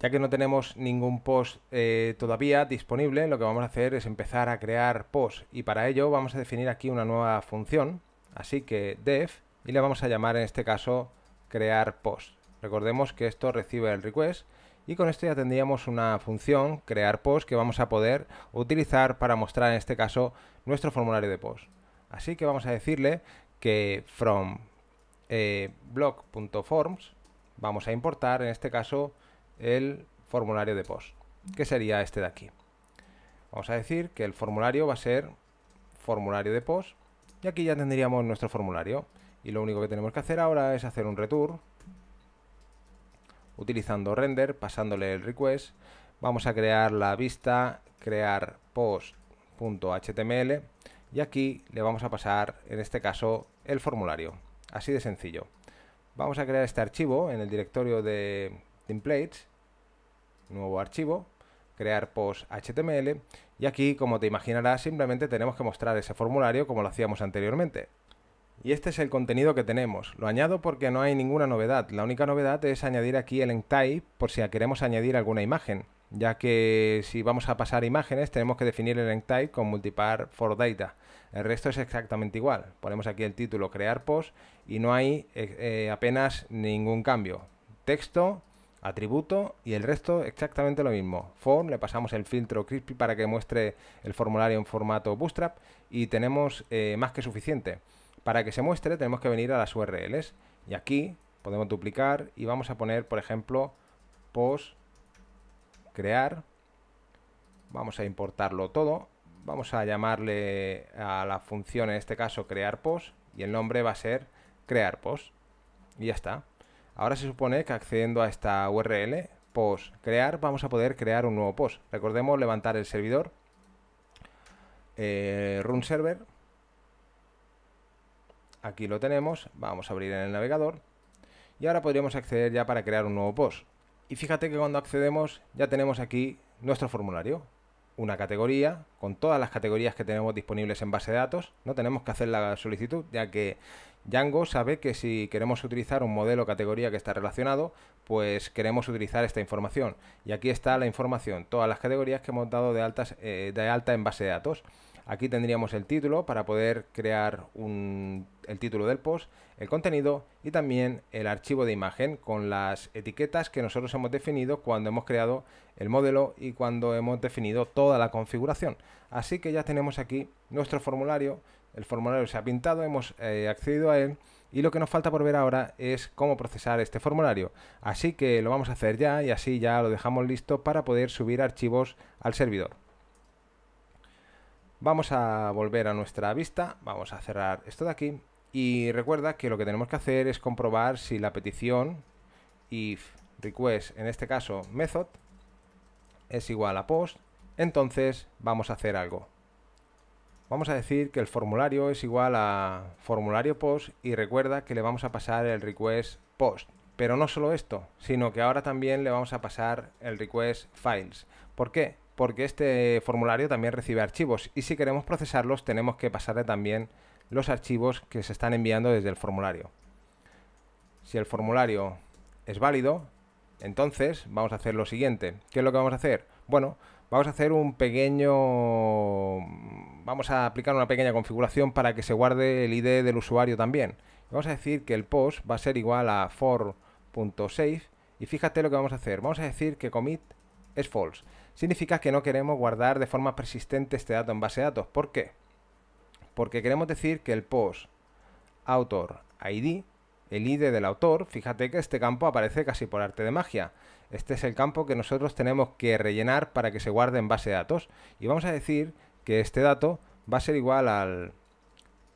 Ya que no tenemos ningún post eh, todavía disponible, lo que vamos a hacer es empezar a crear post y para ello vamos a definir aquí una nueva función, así que def y le vamos a llamar en este caso crear post. Recordemos que esto recibe el request y con esto ya tendríamos una función crear post que vamos a poder utilizar para mostrar en este caso nuestro formulario de post. Así que vamos a decirle que from eh, blog.forms vamos a importar en este caso el formulario de post, que sería este de aquí. Vamos a decir que el formulario va a ser formulario de post y aquí ya tendríamos nuestro formulario. Y lo único que tenemos que hacer ahora es hacer un return utilizando render, pasándole el request. Vamos a crear la vista, crear post.html y aquí le vamos a pasar, en este caso, el formulario. Así de sencillo. Vamos a crear este archivo en el directorio de templates, nuevo archivo, crear post HTML y aquí, como te imaginarás, simplemente tenemos que mostrar ese formulario como lo hacíamos anteriormente. Y este es el contenido que tenemos. Lo añado porque no hay ninguna novedad. La única novedad es añadir aquí el enctype por si queremos añadir alguna imagen, ya que si vamos a pasar imágenes tenemos que definir el type con multipar for data. El resto es exactamente igual. Ponemos aquí el título crear post y no hay eh, eh, apenas ningún cambio. Texto, atributo y el resto exactamente lo mismo. Form, le pasamos el filtro crispy para que muestre el formulario en formato bootstrap y tenemos eh, más que suficiente. Para que se muestre tenemos que venir a las URLs y aquí podemos duplicar y vamos a poner, por ejemplo, post crear. Vamos a importarlo todo. Vamos a llamarle a la función, en este caso, crear post y el nombre va a ser crear post. Y ya está. Ahora se supone que accediendo a esta URL, post crear, vamos a poder crear un nuevo post. Recordemos levantar el servidor, eh, run server, aquí lo tenemos, vamos a abrir en el navegador y ahora podríamos acceder ya para crear un nuevo post. Y fíjate que cuando accedemos ya tenemos aquí nuestro formulario, una categoría con todas las categorías que tenemos disponibles en base de datos. No tenemos que hacer la solicitud, ya que Django sabe que si queremos utilizar un modelo o categoría que está relacionado, pues queremos utilizar esta información. Y aquí está la información, todas las categorías que hemos dado de, altas, eh, de alta en base de datos. Aquí tendríamos el título para poder crear el título del post, el contenido y también el archivo de imagen con las etiquetas que nosotros hemos definido cuando hemos creado el modelo y cuando hemos definido toda la configuración. Así que ya tenemos aquí nuestro formulario, el formulario se ha pintado, hemos eh, accedido a él y lo que nos falta por ver ahora es cómo procesar este formulario. Así que lo vamos a hacer ya y así ya lo dejamos listo para poder subir archivos al servidor. Vamos a volver a nuestra vista, vamos a cerrar esto de aquí y recuerda que lo que tenemos que hacer es comprobar si la petición if request, en este caso method, es igual a post, entonces vamos a hacer algo. Vamos a decir que el formulario es igual a formulario post y recuerda que le vamos a pasar el request post. Pero no solo esto, sino que ahora también le vamos a pasar el request files. ¿Por qué? porque este formulario también recibe archivos y si queremos procesarlos tenemos que pasarle también los archivos que se están enviando desde el formulario. Si el formulario es válido, entonces vamos a hacer lo siguiente. ¿Qué es lo que vamos a hacer? Bueno, vamos a hacer un pequeño... Vamos a aplicar una pequeña configuración para que se guarde el ID del usuario también. Vamos a decir que el post va a ser igual a for.save y fíjate lo que vamos a hacer. Vamos a decir que commit es false. Significa que no queremos guardar de forma persistente este dato en base de datos. ¿Por qué? Porque queremos decir que el post autor ID, el ID del autor, fíjate que este campo aparece casi por arte de magia. Este es el campo que nosotros tenemos que rellenar para que se guarde en base de datos. Y vamos a decir que este dato va a ser igual al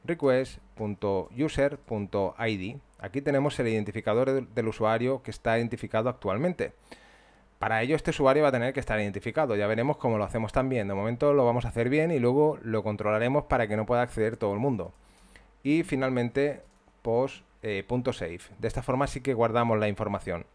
request.user.id. Aquí tenemos el identificador del usuario que está identificado actualmente. Para ello este usuario va a tener que estar identificado, ya veremos cómo lo hacemos también. De momento lo vamos a hacer bien y luego lo controlaremos para que no pueda acceder todo el mundo. Y finalmente, post eh, De esta forma sí que guardamos la información.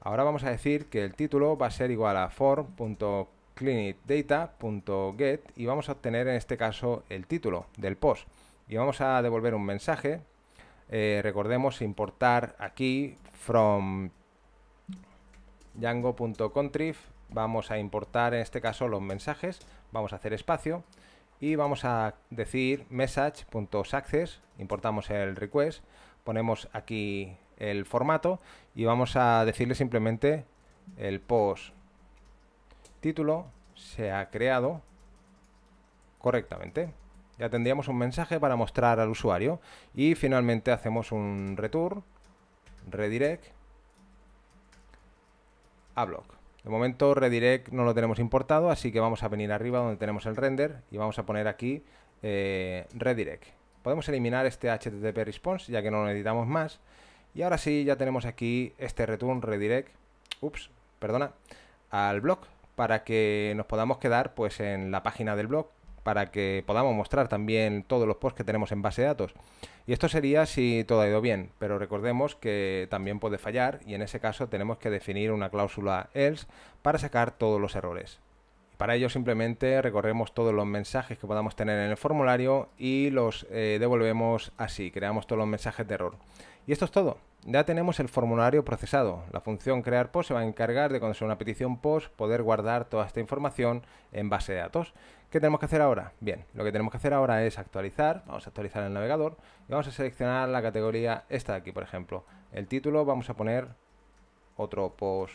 Ahora vamos a decir que el título va a ser igual a form.clinicdata.get y vamos a obtener en este caso el título del post. Y vamos a devolver un mensaje. Eh, recordemos importar aquí from django.contrif, vamos a importar en este caso los mensajes, vamos a hacer espacio y vamos a decir message.access, importamos el request, ponemos aquí el formato y vamos a decirle simplemente el post título se ha creado correctamente. Ya tendríamos un mensaje para mostrar al usuario y finalmente hacemos un return, redirect a blog. De momento redirect no lo tenemos importado, así que vamos a venir arriba donde tenemos el render y vamos a poner aquí eh, redirect. Podemos eliminar este HTTP response ya que no lo necesitamos más. Y ahora sí, ya tenemos aquí este return redirect, ups, perdona, al blog para que nos podamos quedar pues en la página del blog para que podamos mostrar también todos los posts que tenemos en base de datos. Y esto sería si todo ha ido bien, pero recordemos que también puede fallar y en ese caso tenemos que definir una cláusula else para sacar todos los errores. Para ello simplemente recorremos todos los mensajes que podamos tener en el formulario y los eh, devolvemos así, creamos todos los mensajes de error. Y esto es todo. Ya tenemos el formulario procesado. La función crear post se va a encargar de cuando sea una petición post poder guardar toda esta información en base de datos. ¿Qué tenemos que hacer ahora? Bien, lo que tenemos que hacer ahora es actualizar. Vamos a actualizar el navegador y vamos a seleccionar la categoría esta de aquí, por ejemplo. El título vamos a poner otro post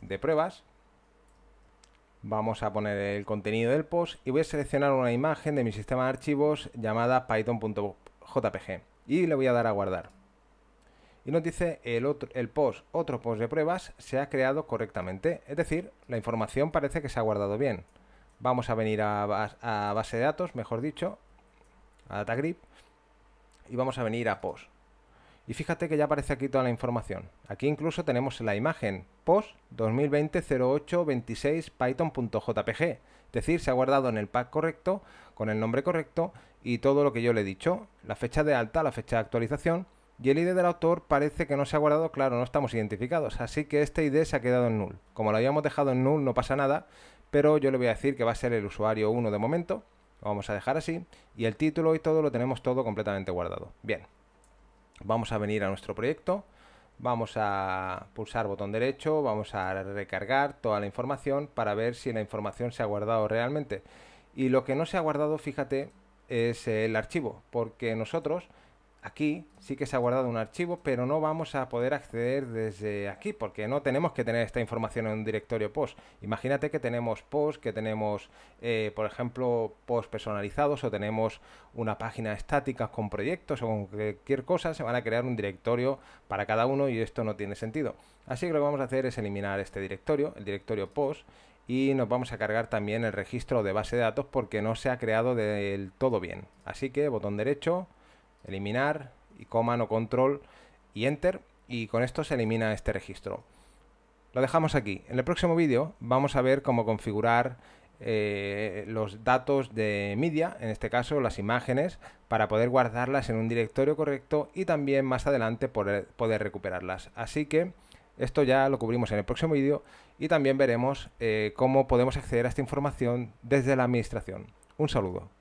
de pruebas. Vamos a poner el contenido del post y voy a seleccionar una imagen de mi sistema de archivos llamada python.jpg y le voy a dar a guardar. Y nos dice el, otro, el post, otro post de pruebas se ha creado correctamente, es decir, la información parece que se ha guardado bien. Vamos a venir a, a base de datos, mejor dicho, a DataGrip, y vamos a venir a post. Y fíjate que ya aparece aquí toda la información. Aquí incluso tenemos la imagen post 2020-08-26 python.jpg. Es decir, se ha guardado en el pack correcto, con el nombre correcto y todo lo que yo le he dicho. La fecha de alta, la fecha de actualización y el ID del autor parece que no se ha guardado, claro, no estamos identificados, así que este ID se ha quedado en null. Como lo habíamos dejado en null no pasa nada, pero yo le voy a decir que va a ser el usuario 1 de momento, lo vamos a dejar así, y el título y todo lo tenemos todo completamente guardado. Bien, vamos a venir a nuestro proyecto, vamos a pulsar botón derecho, vamos a recargar toda la información para ver si la información se ha guardado realmente. Y lo que no se ha guardado, fíjate, es el archivo, porque nosotros aquí sí que se ha guardado un archivo, pero no vamos a poder acceder desde aquí, porque no tenemos que tener esta información en un directorio post. Imagínate que tenemos post, que tenemos, eh, por ejemplo, post personalizados o tenemos una página estática con proyectos o con cualquier cosa, se van a crear un directorio para cada uno y esto no tiene sentido. Así que lo que vamos a hacer es eliminar este directorio, el directorio post, y nos vamos a cargar también el registro de base de datos porque no se ha creado del todo bien. Así que botón derecho, eliminar y coma control y enter y con esto se elimina este registro. Lo dejamos aquí. En el próximo vídeo vamos a ver cómo configurar eh, los datos de media, en este caso las imágenes, para poder guardarlas en un directorio correcto y también más adelante poder, poder recuperarlas. Así que esto ya lo cubrimos en el próximo vídeo y también veremos eh, cómo podemos acceder a esta información desde la administración. Un saludo.